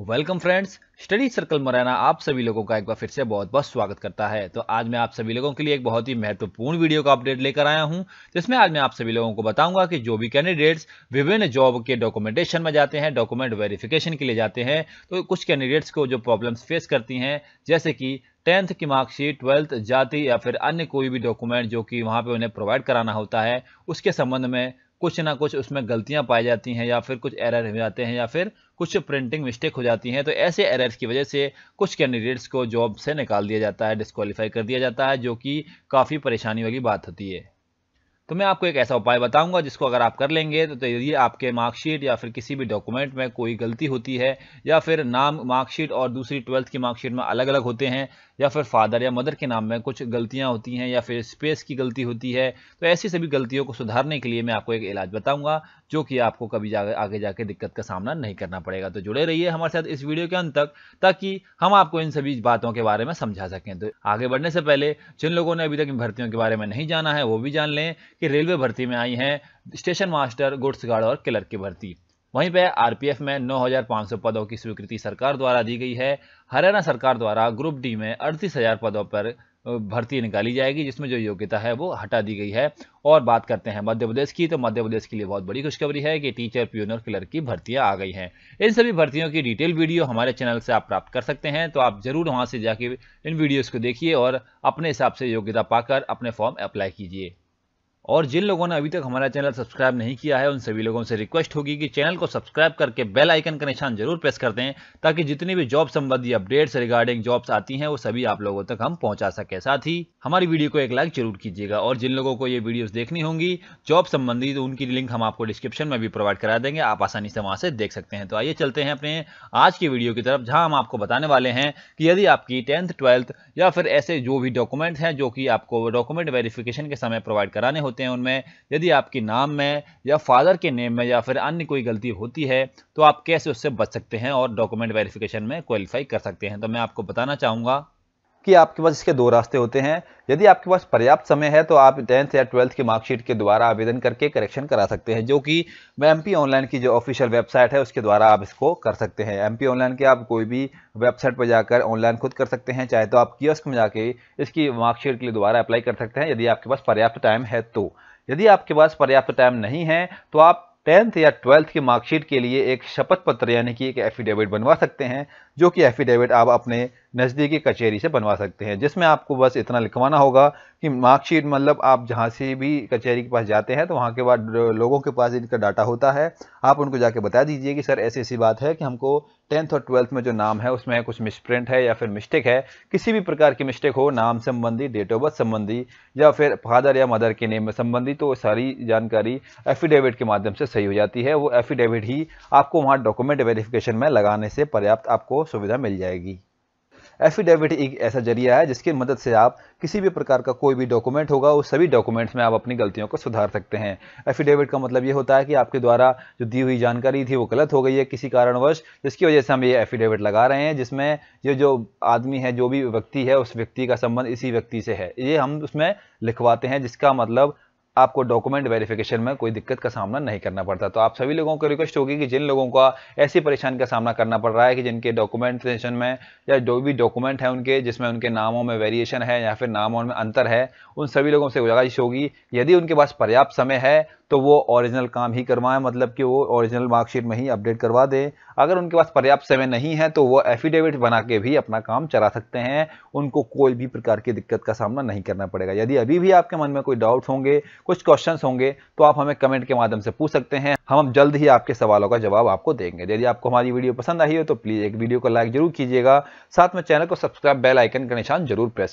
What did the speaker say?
welcome friends study circle Morena आप सभी लोगों का एक बार फिर से बहुत बहुत स्वागत करता है तो आज मैं आप सभी लोगों के लिए एक बहुत ही महत्वपूर्ण वीडियो का अपडेट लेकर आया हूं जिसमें आज मैं आप सभी लोगों को बताऊंगा कि जो भी कैंडिडेट्स विभिन्न जॉब के डॉक्यूमेंटेशन में जाते हैं डॉक्यूमेंट वेरिफिकेशन के लिए जाते हैं तो कुछ कैंडिडेट्स को जो प्रॉब्लम्स फेस करती हैं जैसे कि टेंथ की मार्कशीट ट्वेल्थ जाति या फिर अन्य कोई भी डॉक्यूमेंट जो कि वहाँ पे उन्हें प्रोवाइड कराना होता है उसके संबंध में कुछ ना कुछ उसमें गलतियां पाई जाती हैं या फिर कुछ एरर हो जाते हैं या फिर कुछ प्रिंटिंग मिस्टेक हो जाती हैं तो ऐसे एरर्स की वजह से कुछ कैंडिडेट्स को जॉब से निकाल दिया जाता है डिस्कवालीफाई कर दिया जाता है जो कि काफ़ी परेशानी वाली बात होती है तो मैं आपको एक ऐसा उपाय बताऊंगा जिसको अगर आप कर लेंगे तो, तो यदि आपके मार्कशीट या फिर किसी भी डॉक्यूमेंट में कोई गलती होती है या फिर नाम मार्कशीट और दूसरी ट्वेल्थ की मार्कशीट में अलग अलग होते हैं या फिर फादर या मदर के नाम में कुछ गलतियाँ होती हैं या फिर स्पेस की गलती होती है तो ऐसी सभी गलतियों को सुधारने के लिए मैं आपको एक इलाज बताऊंगा जो कि आपको कभी जा, आगे जाके दिक्कत का सामना नहीं करना पड़ेगा तो जुड़े रहिए हमारे साथ इस वीडियो के अंत तक ताकि हम आपको इन सभी बातों के बारे में समझा सकें तो आगे बढ़ने से पहले जिन लोगों ने अभी तक इन भर्तियों के बारे में नहीं जाना है वो भी जान लें कि रेलवे भर्ती में आई हैं स्टेशन मास्टर गुड्स गार्ड और क्लर्क की भर्ती वहीं पे आरपीएफ में 9,500 पदों की स्वीकृति सरकार द्वारा दी गई है हरियाणा सरकार द्वारा ग्रुप डी में अड़तीस पदों पर भर्ती निकाली जाएगी जिसमें जो योग्यता है वो हटा दी गई है और बात करते हैं मध्य प्रदेश की तो मध्य प्रदेश के लिए बहुत बड़ी खुशखबरी है कि टीचर प्यूनर क्लर्क की भर्तियां आ गई हैं इन सभी भर्तियों की डिटेल वीडियो हमारे चैनल से आप प्राप्त कर सकते हैं तो आप जरूर वहां से जाके इन वीडियोज़ को देखिए और अपने हिसाब से योग्यता पाकर अपने फॉर्म अप्लाई कीजिए और जिन लोगों ने अभी तक हमारा चैनल सब्सक्राइब नहीं किया है उन सभी लोगों से रिक्वेस्ट होगी कि चैनल को सब्सक्राइब करके बेल आइकन का निशान जरूर प्रेस कर दें ताकि जितनी भी जॉब संबंधी अपडेट्स रिगार्डिंग जॉब्स आती हैं वो सभी आप लोगों तक हम पहुंचा सके साथ ही हमारी वीडियो को एक लाइक जरूर कीजिएगा और जिन लोगों को ये वीडियोज देखनी होंगी जॉब संबंधी तो उनकी लिंक हम आपको डिस्क्रिप्शन में भी प्रोवाइड करा देंगे आप आसानी से वहाँ से देख सकते हैं तो आइए चलते हैं अपने आज की वीडियो की तरफ जहाँ हम आपको बताने वाले हैं कि यदि आपकी टेंथ ट्वेल्थ या फिर ऐसे जो भी डॉक्यूमेंट हैं जो कि आपको डॉक्यूमेंट वेरिफिकेशन के समय प्रोवाइड कराने होते होते हैं उनमें यदि आपके नाम में या फादर के नेम में या फिर अन्य कोई गलती होती है तो आप कैसे उससे बच सकते हैं और डॉक्यूमेंट वेरिफिकेशन में क्वालिफाई कर सकते हैं तो मैं आपको बताना चाहूँगा कि आपके पास इसके दो रास्ते होते हैं यदि आपके पास पर्याप्त समय है तो आप टेंथ या ट्वेल्थ की मार्कशीट के द्वारा आवेदन करके करेक्शन करा सकते हैं जो कि एम ऑनलाइन की जो ऑफिशियल वेबसाइट है उसके द्वारा आप इसको कर सकते हैं एम ऑनलाइन के आप कोई भी वेबसाइट पर जाकर ऑनलाइन खुद कर सकते हैं चाहे तो आप कियोस्क में जाके इसकी मार्कशीट के द्वारा अप्लाई कर सकते हैं यदि आपके पास पर्याप्त टाइम है तो यदि आपके पास पर्याप्त टाइम नहीं है तो आप टेंथ या ट्वेल्थ की मार्कशीट के लिए एक शपथ पत्र यानी कि एक एफिडेविट बनवा सकते हैं जो कि एफिडेविट आप अपने नज़दीकी कचहरी से बनवा सकते हैं जिसमें आपको बस इतना लिखवाना होगा कि मार्कशीट मतलब आप जहाँ से भी कचहरी के पास जाते हैं तो वहाँ के बाद लोगों के पास इनका डाटा होता है आप उनको जाके बता दीजिए कि सर ऐसी ऐसी बात है कि हमको टेंथ और ट्वेल्थ में जो नाम है उसमें कुछ मिसप्रिंट है या फिर मिस्टेक है किसी भी प्रकार की मिस्टेक हो नाम संबंधी डेट ऑफ बर्थ संबंधी या फिर फादर या मदर के नेम संबंधी तो सारी जानकारी एफिडेविट के माध्यम से सही हो जाती है वो एफिडेविट ही आपको वहाँ डॉक्यूमेंट वेरिफिकेशन में लगाने से पर्याप्त आपको सुविधा मिल जाएगी एफिडेविट एक ऐसा जरिया है जिसकी मदद से आप किसी भी प्रकार का कोई भी डॉक्यूमेंट होगा उस सभी डॉक्यूमेंट्स में आप अपनी गलतियों को सुधार सकते हैं एफिडेविट का मतलब ये होता है कि आपके द्वारा जो दी हुई जानकारी थी वो गलत हो गई है किसी कारणवश जिसकी वजह से हम ये एफिडेविट लगा रहे हैं जिसमें ये जो आदमी है जो भी व्यक्ति है उस व्यक्ति का संबंध इसी व्यक्ति से है ये हम उसमें लिखवाते हैं जिसका मतलब आपको डॉक्यूमेंट वेरिफिकेशन में कोई दिक्कत का सामना नहीं करना पड़ता तो आप सभी लोगों को रिक्वेस्ट होगी कि जिन लोगों का ऐसी परेशानी का सामना करना पड़ रहा है कि जिनके डॉक्यूमेंटेशन में या जो भी डॉक्यूमेंट है उनके जिसमें उनके नामों में वेरिएशन है या फिर नामों में अंतर है उन सभी लोगों से गुजारिश होगी यदि उनके पास पर्याप्त समय है तो वो ओरिजिनल काम ही करवाएं मतलब कि वो ओरिजिनल मार्कशीट में ही अपडेट करवा दें अगर उनके पास पर्याप्त समय नहीं है तो वो एफिडेविट बना के भी अपना काम चला सकते हैं उनको कोई भी प्रकार की दिक्कत का सामना नहीं करना पड़ेगा यदि अभी भी आपके मन में कोई डाउट होंगे कुछ क्वेश्चन होंगे तो आप हमें कमेंट के माध्यम से पूछ सकते हैं हम जल्द ही आपके सवालों का जवाब आपको देंगे यदि आपको हमारी वीडियो पसंद आई हो तो प्लीज़ एक वीडियो को लाइक जरूर कीजिएगा साथ में चैनल को सब्सक्राइब बेल आइकन का निशान जरूर प्रेस